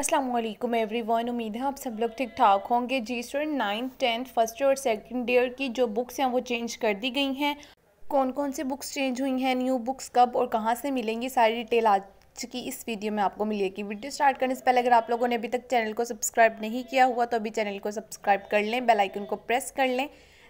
Aslam every one उम्मीद है आप सब लोग ठीक ठाक होंगे जी student ninth tenth first year और सेकेंड ईयर की जो बुक्स हैं वो चेंज कर दी गई हैं कौन कौन सी बुक्स चेंज हुई हैं न्यू बुक्स कब और कहाँ से मिलेंगी सारी डिटेल आज की इस वीडियो में आपको मिलेगी वीडियो स्टार्ट करने से पहले अगर आप लोगों ने अभी तक चैनल को सब्सक्राइब नहीं किया हुआ तो अभी चैनल को सब्सक्राइब कर लें बेल आइकन को प्रेस कर लें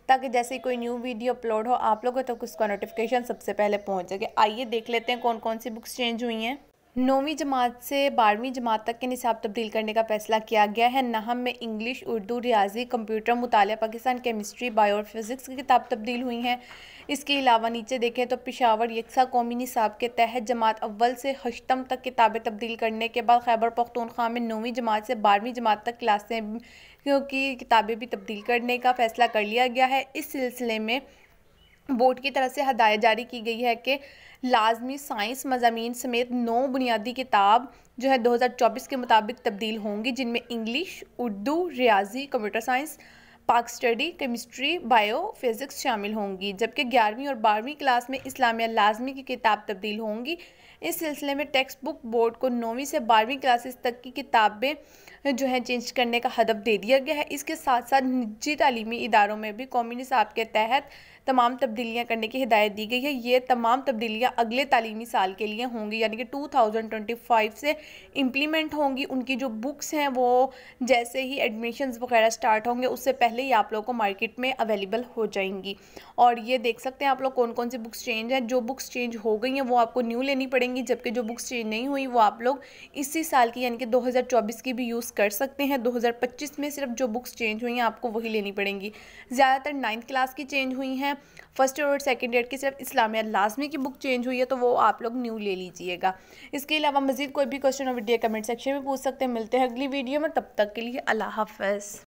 ताकि जैसे ही कोई न्यू वीडियो अपलोड हो आप लोगों तक तो उसका नोटिफिकेशन सबसे पहले पहुँच सके आइए देख लेते हैं कौन कौन सी बुक्स चेंज हुई हैं नौवीं जमात से बारहवीं जमात तक के निसाब तब्दील करने का फैसला किया गया है नहम में इंग्लिश उर्दू रियाजी कंप्यूटर मुताल पाकिस्तान केमिस्ट्री बायो और फिज़िक्स की किताब तब्दील हुई हैं इसके अलावा नीचे देखें तो पिशावर यकसा कौमी निसाब के तहत जमात अव्वल से हशतम तक किताबें तब्दील करने के बाद खैबर पख्तनख्वा में नौवीं जमात से बारहवीं जमात तक क्लासें की किताबें भी तब्दील करने का फ़ैसला कर लिया गया है इस सिलसिले में बोर्ड की तरफ से हदायत जारी की गई है कि लाजमी साइंस मजामी समेत नौ बुनियादी किताब जो है 2024 के मुताबिक तब्दील होंगी जिनमें इंग्लिश उर्दू रियाजी computer science Pak study chemistry bio physics शामिल होंगी जबकि ग्यारहवीं और बारहवीं क्लास में इस्लामिया लाजमी की किताब तब्दील होंगी इस सिलसिले में टेक्स्ट बुक बोर्ड को नौवीं से बारहवीं क्लासेस तक की किताबें जो हैं चेंज करने का हदफ दे दिया गया है इसके साथ साथ निजी तलीमी इदारों में भी कौमी निसाब के तहत तमाम तब्दीलियाँ करने की हिदायत दी गई है ये तमाम तब्दीलियाँ अगले तली साल के लिए होंगी यानी कि 2025 से इम्प्लीमेंट होंगी उनकी जो बुक्स हैं वो जैसे ही एडमिशन्स वगैरह स्टार्ट होंगे उससे पहले पहले ही आप लोग को मार्केट में अवेलेबल हो जाएंगी और ये देख सकते हैं आप लोग कौन कौन सी बुक्स चेंज हैं जो बुक्स चेंज हो गई हैं वो आपको न्यू लेनी पड़ेंगी जबकि जो बुक्स चेंज नहीं हुई वो आप लोग इसी साल की यानी कि दो की भी यूज़ कर सकते हैं दो में सिर्फ जो बुक्स चेंज हुई हैं आपको वही लेनी पड़ेंगी ज़्यादातर नाइन्थ क्लास की चेंज हुई हैं फर्स्ट ईयर और सेकेंड ईयर की सिर्फ इस्लामिया लाजमी की बुक चेंज हुई है तो वो आप लोग न्यू ले लीजिएगा इसके अलावा मजीद कोई भी क्वेश्चन और वीडियो कमेंट सेक्शन में पूछ सकते हैं मिलते हैं अगली वीडियो में तब तक के लिए अल्लाह हाफ